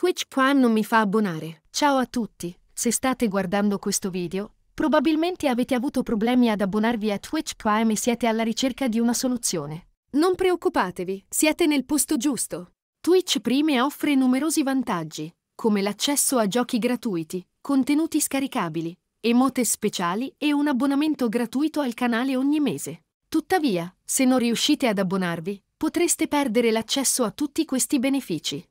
Twitch Prime non mi fa abbonare. Ciao a tutti, se state guardando questo video, probabilmente avete avuto problemi ad abbonarvi a Twitch Prime e siete alla ricerca di una soluzione. Non preoccupatevi, siete nel posto giusto. Twitch Prime offre numerosi vantaggi, come l'accesso a giochi gratuiti, contenuti scaricabili, emote speciali e un abbonamento gratuito al canale ogni mese. Tuttavia, se non riuscite ad abbonarvi, potreste perdere l'accesso a tutti questi benefici.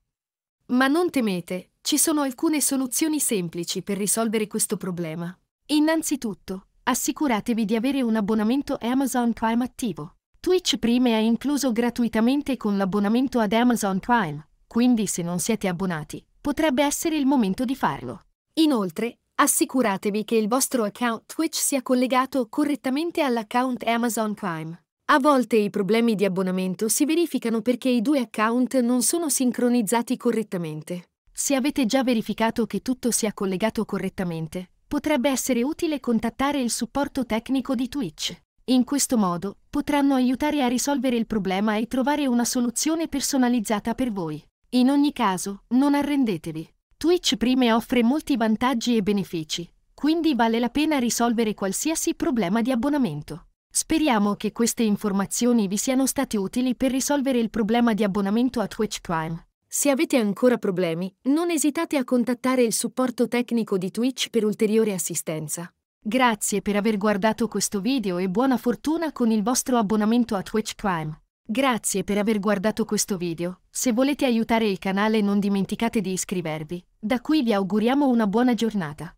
Ma non temete, ci sono alcune soluzioni semplici per risolvere questo problema. Innanzitutto, assicuratevi di avere un abbonamento Amazon Prime attivo. Twitch Prime è incluso gratuitamente con l'abbonamento ad Amazon Prime, quindi se non siete abbonati, potrebbe essere il momento di farlo. Inoltre, assicuratevi che il vostro account Twitch sia collegato correttamente all'account Amazon Prime. A volte i problemi di abbonamento si verificano perché i due account non sono sincronizzati correttamente. Se avete già verificato che tutto sia collegato correttamente, potrebbe essere utile contattare il supporto tecnico di Twitch. In questo modo potranno aiutare a risolvere il problema e trovare una soluzione personalizzata per voi. In ogni caso, non arrendetevi. Twitch Prime offre molti vantaggi e benefici, quindi vale la pena risolvere qualsiasi problema di abbonamento. Speriamo che queste informazioni vi siano state utili per risolvere il problema di abbonamento a Twitch Prime. Se avete ancora problemi, non esitate a contattare il supporto tecnico di Twitch per ulteriore assistenza. Grazie per aver guardato questo video e buona fortuna con il vostro abbonamento a Twitch Prime. Grazie per aver guardato questo video. Se volete aiutare il canale non dimenticate di iscrivervi. Da qui vi auguriamo una buona giornata.